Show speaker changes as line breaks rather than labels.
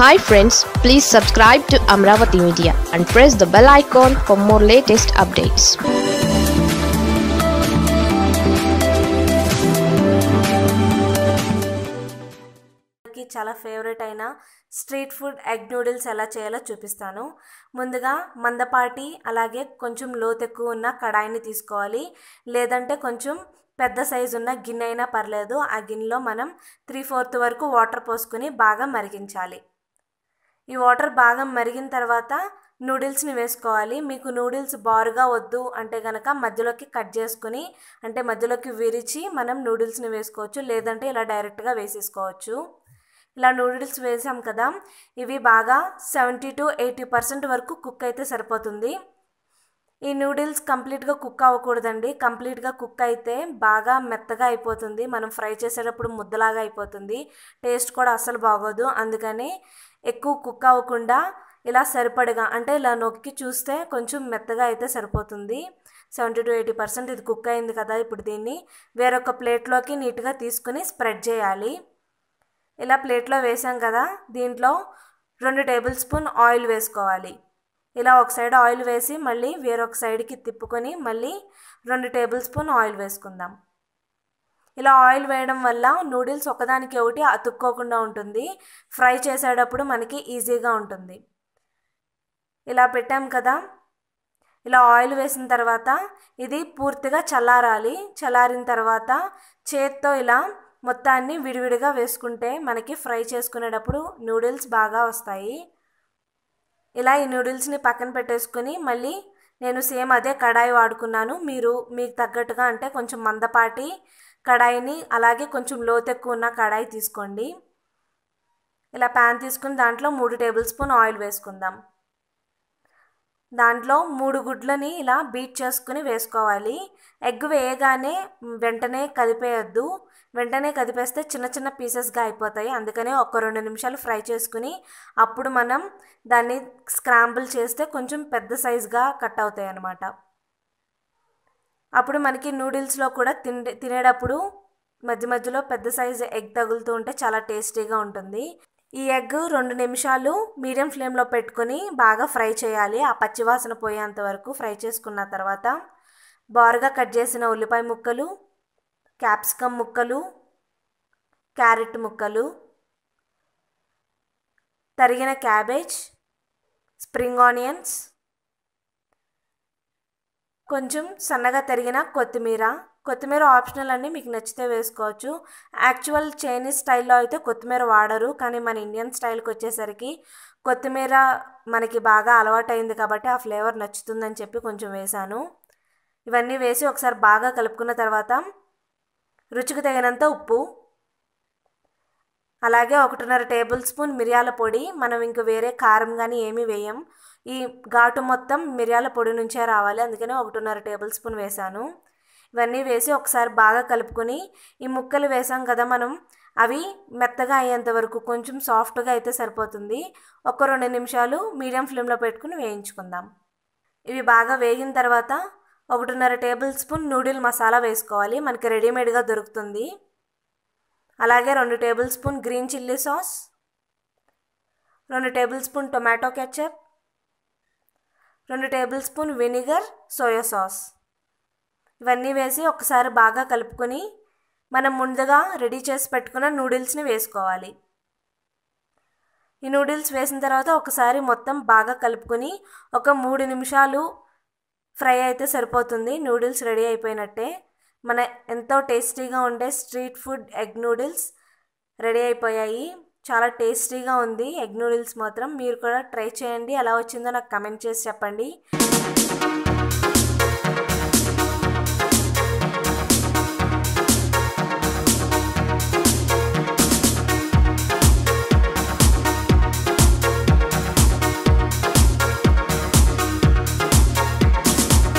hi friends please subscribe to Amaravati media and press the bell icon for more latest updates చాలా favourite అయిన street food egg noodles ఎలా చేయాలో చూపిస్తాను ముందుగా మందపాటి అలాగే కొంచెం ఎక్కువ ఉన్న కడాయిని తీసుకోవాలి లేదంటే కొంచెం పెద్ద సైజు ఉన్న గిన్నె అయినా పర్లేదు ఆ గిన్నెలో మనం త్రీ ఫోర్త్ వరకు వాటర్ పోసుకుని బాగా మరిగించాలి ఈ వాటర్ బాగా మరిగిన తర్వాత నూడిల్స్ని వేసుకోవాలి మీకు నూడిల్స్ బారుగా వద్దు అంటే కనుక మధ్యలోకి కట్ చేసుకుని అంటే మధ్యలోకి విరిచి మనం నూడిల్స్ని వేసుకోవచ్చు లేదంటే ఇలా డైరెక్ట్గా వేసేసుకోవచ్చు ఇలా నూడిల్స్ వేసాం కదా ఇవి బాగా సెవెంటీ టు ఎయిటీ పర్సెంట్ వరకు కుక్ అయితే సరిపోతుంది ఈ నూడిల్స్ కంప్లీట్గా కుక్ అవ్వకూడదండి కంప్లీట్గా కుక్ అయితే బాగా మెత్తగా అయిపోతుంది మనం ఫ్రై చేసేటప్పుడు ముద్దలాగా అయిపోతుంది టేస్ట్ కూడా అస్సలు బాగోదు అందుకని ఎక్కువ కుక్ అవ్వకుండా ఇలా సరిపడగా అంటే ఇలా నొక్కి చూస్తే కొంచెం మెత్తగా అయితే సరిపోతుంది సెవెంటీ టు ఎయిటీ పర్సెంట్ ఇది కుక్ అయింది కదా ఇప్పుడు దీన్ని వేరొక ప్లేట్లోకి నీట్గా తీసుకుని స్ప్రెడ్ చేయాలి ఇలా ప్లేట్లో వేసాం కదా దీంట్లో రెండు టేబుల్ స్పూన్ ఆయిల్ వేసుకోవాలి ఇలా ఒక సైడ్ ఆయిల్ వేసి మళ్ళీ వేరొక సైడ్కి తిప్పుకొని మళ్ళీ రెండు టేబుల్ స్పూన్ ఆయిల్ వేసుకుందాం ఇలా ఆయిల్ వేయడం వల్ల నూడిల్స్ ఒకదానికి ఒకటి అతుక్కోకుండా ఉంటుంది ఫ్రై చేసేటప్పుడు మనకి ఈజీగా ఉంటుంది ఇలా పెట్టాం కదా ఇలా ఆయిల్ వేసిన తర్వాత ఇది పూర్తిగా చల్లారాలి చల్లారిన తర్వాత చేత్తో ఇలా మొత్తాన్ని విడివిడిగా వేసుకుంటే మనకి ఫ్రై చేసుకునేటప్పుడు నూడిల్స్ బాగా వస్తాయి ఇలా ఈ నూడిల్స్ని పక్కన పెట్టేసుకొని మళ్ళీ నేను సేమ్ అదే కడాయి వాడుకున్నాను మీరు మీకు తగ్గట్టుగా అంటే కొంచెం మందపాటి కడాయిని అలాగే కొంచెం ఎక్కువ ఉన్న కడాయి తీసుకోండి ఇలా ప్యాన్ తీసుకుని దాంట్లో మూడు టేబుల్ స్పూన్ ఆయిల్ వేసుకుందాం దాంట్లో మూడు గుడ్లని ఇలా బీట్ చేసుకుని వేసుకోవాలి ఎగ్ వేయగానే వెంటనే కదిపేయద్దు వెంటనే కదిపేస్తే చిన్న చిన్న పీసెస్గా అయిపోతాయి అందుకనే ఒక రెండు నిమిషాలు ఫ్రై చేసుకుని అప్పుడు మనం దాన్ని స్క్రాంబుల్ చేస్తే కొంచెం పెద్ద సైజుగా కట్ అవుతాయి అన్నమాట అప్పుడు మనకి నూడిల్స్లో కూడా తిండి తినేటప్పుడు మధ్య మధ్యలో పెద్ద సైజు ఎగ్ తగులుతూ ఉంటే చాలా టేస్టీగా ఉంటుంది ఈ ఎగ్ రెండు నిమిషాలు మీడియం ఫ్లేమ్లో పెట్టుకొని బాగా ఫ్రై చేయాలి ఆ పచ్చివాసన పోయేంత వరకు ఫ్రై చేసుకున్న తర్వాత బారుగా కట్ చేసిన ఉల్లిపాయ ముక్కలు క్యాప్సికమ్ ముక్కలు క్యారెట్ ముక్కలు తరిగిన క్యాబేజ్ స్ప్రింగ్ ఆనియన్స్ కొంచెం సన్నగా తరిగిన కొత్తిమీర కొత్తిమీర ఆప్షనల్ అన్నీ మీకు నచ్చితే వేసుకోవచ్చు యాక్చువల్ చైనీస్ స్టైల్లో అయితే కొత్తిమీర వాడరు కానీ మన ఇండియన్ స్టైల్కి వచ్చేసరికి కొత్తిమీర మనకి బాగా అలవాటైంది కాబట్టి ఆ ఫ్లేవర్ నచ్చుతుందని చెప్పి కొంచెం వేశాను ఇవన్నీ వేసి ఒకసారి బాగా కలుపుకున్న తర్వాత రుచికి తగినంత ఉప్పు అలాగే ఒకటిన్నర టేబుల్ స్పూన్ మిరియాల పొడి మనం ఇంక వేరే కారం కానీ ఏమీ వేయం ఈ ఘాటు మొత్తం మిరియాల పొడి నుంచే రావాలి అందుకని ఒకటిన్నర టేబుల్ స్పూన్ వేశాను ఇవన్నీ వేసి ఒకసారి బాగా కలుపుకొని ఈ ముక్కలు వేసాం కదా మనం అవి మెత్తగా అయ్యేంత వరకు కొంచెం సాఫ్ట్గా అయితే సరిపోతుంది ఒక రెండు నిమిషాలు మీడియం ఫ్లేమ్లో పెట్టుకుని వేయించుకుందాం ఇవి బాగా వేగిన తర్వాత ఒకటిన్నర టేబుల్ స్పూన్ నూడిల్ మసాలా వేసుకోవాలి మనకి రెడీమేడ్గా దొరుకుతుంది అలాగే రెండు table spoon green chilli sauce రెండు టేబుల్ స్పూన్ టొమాటో కెచప్ రెండు table spoon vinegar soya sauce ఇవన్నీ వేసి ఒకసారి బాగా కలుపుకొని మనం ముందుగా రెడీ చేసి పెట్టుకున్న నూడిల్స్ని వేసుకోవాలి ఈ నూడిల్స్ వేసిన తర్వాత ఒకసారి మొత్తం బాగా కలుపుకొని ఒక మూడు నిమిషాలు ఫ్రై అయితే సరిపోతుంది నూడిల్స్ రెడీ అయిపోయినట్టే మన ఎంతో టేస్టీగా ఉండే street food egg noodles ready అయిపోయాయి చాలా టేస్టీగా ఉంది ఎగ్ నూడిల్స్ మాత్రం మీరు కూడా ట్రై చేయండి ఎలా వచ్చిందో నాకు కమెంట్ చేసి చెప్పండి